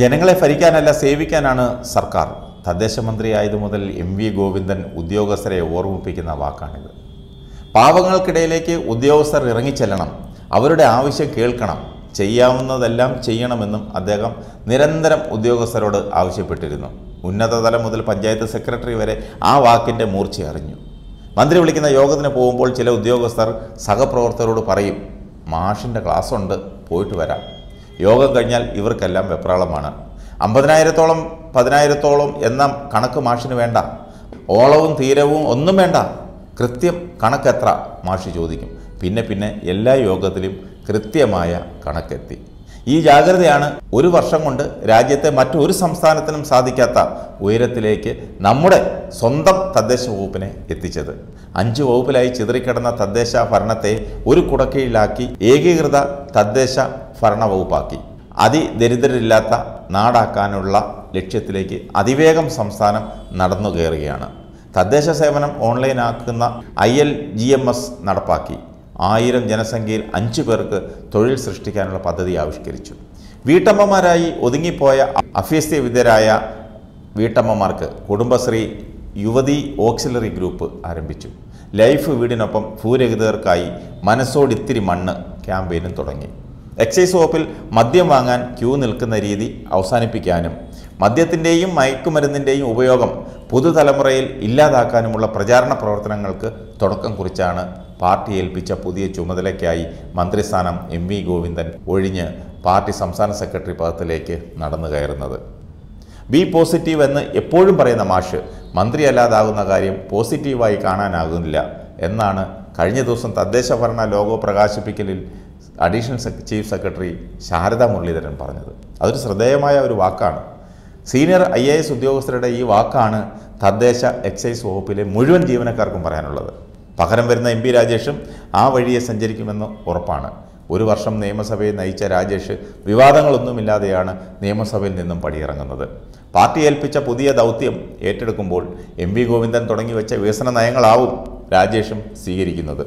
ജനങ്ങളെ ഭരിക്കാനല്ല സേവിക്കാനാണ് സർക്കാർ തദ്ദേശ മന്ത്രിയായതു മുതൽ എം വി ഗോവിന്ദൻ ഉദ്യോഗസ്ഥരെ ഓർമ്മിപ്പിക്കുന്ന വാക്കാണിത് പാവങ്ങൾക്കിടയിലേക്ക് ഉദ്യോഗസ്ഥർ ഇറങ്ങിച്ചെല്ലണം അവരുടെ ആവശ്യം കേൾക്കണം ചെയ്യാവുന്നതെല്ലാം ചെയ്യണമെന്നും അദ്ദേഹം നിരന്തരം ഉദ്യോഗസ്ഥരോട് ആവശ്യപ്പെട്ടിരുന്നു ഉന്നതതലം മുതൽ പഞ്ചായത്ത് സെക്രട്ടറി വരെ ആ വാക്കിൻ്റെ മൂർച്ച അറിഞ്ഞു മന്ത്രി വിളിക്കുന്ന യോഗത്തിന് പോകുമ്പോൾ ചില ഉദ്യോഗസ്ഥർ സഹപ്രവർത്തകരോട് പറയും മാഷിൻ്റെ ക്ലാസ്സുണ്ട് പോയിട്ട് വരാം യോഗം കഴിഞ്ഞാൽ ഇവർക്കെല്ലാം വെപ്രാളമാണ് അമ്പതിനായിരത്തോളം പതിനായിരത്തോളം എന്ന കണക്ക് മാഷിന് വേണ്ട ഓളവും തീരവും ഒന്നും വേണ്ട കൃത്യം കണക്കെത്ര മാഷി ചോദിക്കും പിന്നെ പിന്നെ എല്ലാ യോഗത്തിലും കൃത്യമായ കണക്കെത്തി ഈ ജാഗ്രതയാണ് ഒരു വർഷം കൊണ്ട് രാജ്യത്തെ മറ്റൊരു സംസ്ഥാനത്തിനും സാധിക്കാത്ത ഉയരത്തിലേക്ക് നമ്മുടെ സ്വന്തം തദ്ദേശ വകുപ്പിനെ എത്തിച്ചത് അഞ്ച് വകുപ്പിലായി ചിതറിക്കിടന്ന തദ്ദേശ ഭരണത്തെ ഒരു കുടക്കീഴിലാക്കി ഏകീകൃത തദ്ദേശ ഭരണ വകുപ്പാക്കി അതിദരിദ്രരില്ലാത്ത നാടാക്കാനുള്ള ലക്ഷ്യത്തിലേക്ക് അതിവേഗം സംസ്ഥാനം നടന്നു കയറുകയാണ് തദ്ദേശ സേവനം ഓൺലൈനാക്കുന്ന I L G M S നടപ്പാക്കി ആയിരം ജനസംഖ്യയിൽ അഞ്ചു പേർക്ക് തൊഴിൽ സൃഷ്ടിക്കാനുള്ള പദ്ധതി ആവിഷ്കരിച്ചു വീട്ടമ്മമാരായി ഒതുങ്ങിപ്പോയ അഭ്യസ്ത വിദ്യരായ വീട്ടമ്മമാർക്ക് കുടുംബശ്രീ യുവതി ഓക്സിലറി ഗ്രൂപ്പ് ആരംഭിച്ചു ലൈഫ് വീടിനൊപ്പം ഭൂരഹിതർക്കായി മനസ്സോടിത്തിരി മണ്ണ് ക്യാമ്പയിനും തുടങ്ങി എക്സൈസ് വകുപ്പിൽ മദ്യം വാങ്ങാൻ ക്യൂ നിൽക്കുന്ന രീതി അവസാനിപ്പിക്കാനും മദ്യത്തിൻ്റെയും മയക്കുമരുന്നിൻ്റെയും ഉപയോഗം പുതുതലമുറയിൽ ഇല്ലാതാക്കാനുമുള്ള പ്രചാരണ പ്രവർത്തനങ്ങൾക്ക് തുടക്കം കുറിച്ചാണ് പാർട്ടി ഏൽപ്പിച്ച പുതിയ ചുമതലയ്ക്കായി മന്ത്രിസ്ഥാനം എം വി ഗോവിന്ദൻ ഒഴിഞ്ഞ് പാർട്ടി സംസ്ഥാന സെക്രട്ടറി പദത്തിലേക്ക് നടന്നു കയറുന്നത് ബി പോസിറ്റീവ് എന്ന് എപ്പോഴും പറയുന്ന മാഷ് മന്ത്രിയല്ലാതാകുന്ന കാര്യം പോസിറ്റീവായി കാണാനാകുന്നില്ല എന്നാണ് കഴിഞ്ഞ ദിവസം തദ്ദേശ ഭരണ ലോഗോ പ്രകാശിപ്പിക്കലിൽ additional chief secretary Sarada Muraleedharan പറഞ്ഞത് അതൊരു ശ്രദ്ധേയമായ ഒരു വാക്കാണ് സീനിയർ ഐ ഉദ്യോഗസ്ഥരുടെ ഈ വാക്കാണ് തദ്ദേശ എക്സൈസ് വകുപ്പിലെ മുഴുവൻ ജീവനക്കാർക്കും പറയാനുള്ളത് പകരം വരുന്ന എം പി രാജേഷും ആ വഴിയെ സഞ്ചരിക്കുമെന്ന് ഉറപ്പാണ് ഒരു വർഷം നിയമസഭയെ നയിച്ച രാജേഷ് വിവാദങ്ങളൊന്നുമില്ലാതെയാണ് നിയമസഭയിൽ നിന്നും പടിയിറങ്ങുന്നത് പാർട്ടി ഏൽപ്പിച്ച പുതിയ ദൗത്യം ഏറ്റെടുക്കുമ്പോൾ എം വി ഗോവിന്ദൻ തുടങ്ങി വെച്ച വികസന നയങ്ങളാവും രാജേഷും സ്വീകരിക്കുന്നത്